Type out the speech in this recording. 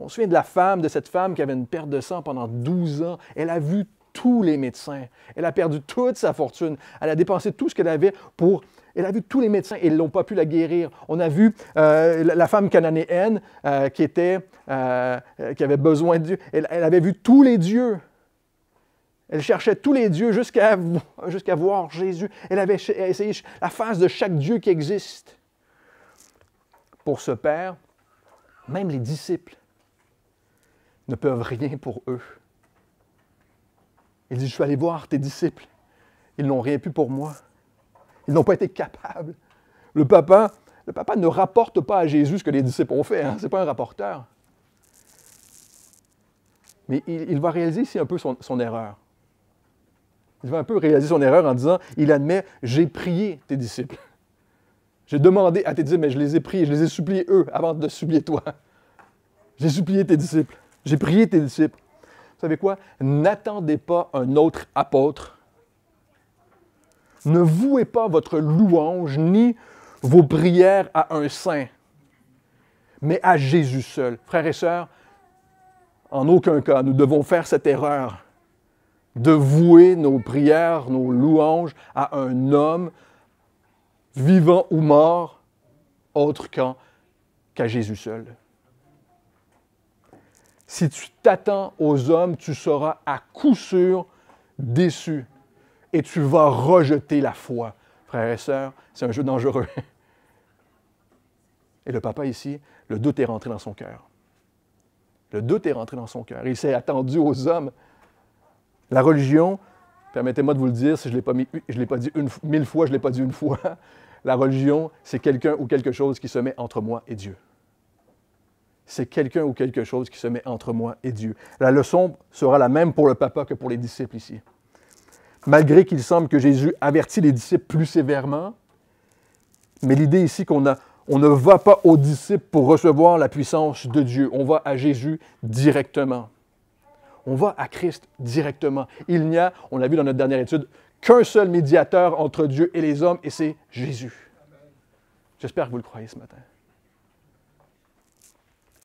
On se souvient de la femme, de cette femme qui avait une perte de sang pendant 12 ans. Elle a vu tous les médecins. Elle a perdu toute sa fortune. Elle a dépensé tout ce qu'elle avait pour... Elle a vu tous les médecins et ils n'ont pas pu la guérir. On a vu euh, la femme cananéenne euh, qui, était, euh, qui avait besoin de Dieu. Elle, avait vu tous les dieux. Elle cherchait tous les dieux jusqu'à voir Jésus. Elle avait essayé la face de chaque dieu qui existe. Pour ce Père, même les disciples ne peuvent rien pour eux. Il dit, je suis allé voir tes disciples. Ils n'ont rien pu pour moi. Ils n'ont pas été capables. Le papa, le papa ne rapporte pas à Jésus ce que les disciples ont fait. Hein. Ce n'est pas un rapporteur. Mais il, va réaliser ici un peu son, erreur. Il va un peu réaliser son erreur en disant, il admet, j'ai prié tes disciples. J'ai demandé à tes disciples, mais je les ai priés, je les ai suppliés eux avant de supplier toi. J'ai supplié tes disciples. J'ai prié tes disciples. Vous savez quoi? N'attendez pas un autre apôtre. Ne vouez pas votre louange ni vos prières à un saint, mais à Jésus seul. Frères et sœurs, en aucun cas, nous devons faire cette erreur de vouer nos prières, nos louanges à un homme vivant ou mort, autre qu'à Jésus seul. Si tu t'attends aux hommes, tu seras à coup sûr déçu et tu vas rejeter la foi. Frères et sœurs, c'est un jeu dangereux. Et le papa ici, le doute est rentré dans son cœur. Le doute est rentré dans son cœur. Il s'est attendu aux hommes. La religion, permettez-moi de vous le dire, si je ne l'ai pas dit une, mille fois, je ne l'ai pas dit une fois, la religion, c'est quelqu'un ou quelque chose qui se met entre moi et Dieu c'est quelqu'un ou quelque chose qui se met entre moi et Dieu. La leçon sera la même pour le papa que pour les disciples ici. Malgré qu'il semble que Jésus avertit les disciples plus sévèrement, mais l'idée ici qu'on a, on ne va pas aux disciples pour recevoir la puissance de Dieu, on va à Jésus directement. On va à Christ directement. Il n'y a, on l'a vu dans notre dernière étude, qu'un seul médiateur entre Dieu et les hommes, et c'est Jésus. J'espère que vous le croyez ce matin.